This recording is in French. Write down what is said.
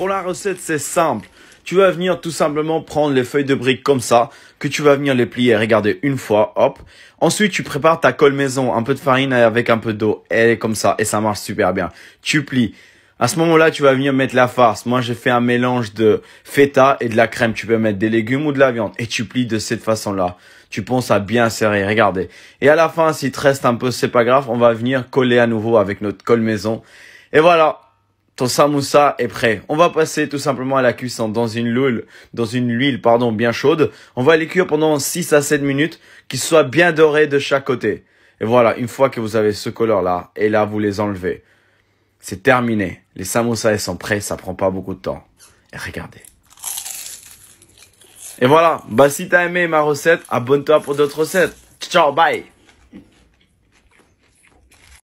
pour la recette, c'est simple. Tu vas venir tout simplement prendre les feuilles de briques comme ça, que tu vas venir les plier, regardez, une fois, hop. Ensuite, tu prépares ta colle maison, un peu de farine avec un peu d'eau, elle est comme ça, et ça marche super bien. Tu plies. À ce moment-là, tu vas venir mettre la farce. Moi, j'ai fait un mélange de feta et de la crème. Tu peux mettre des légumes ou de la viande. Et tu plies de cette façon-là. Tu penses à bien serrer, regardez. Et à la fin, s'il te reste un peu, c'est pas grave, on va venir coller à nouveau avec notre colle maison. Et voilà, ton samoussa est prêt. On va passer tout simplement à la cuisson dans une l'huile, dans une huile pardon, bien chaude. On va les cuire pendant 6 à 7 minutes, qu'ils soient bien dorés de chaque côté. Et voilà, une fois que vous avez ce color là, et là vous les enlevez. C'est terminé. Les samosas sont prêts, ça prend pas beaucoup de temps. Et regardez. Et voilà, bah si t'as aimé ma recette, abonne-toi pour d'autres recettes. Ciao, bye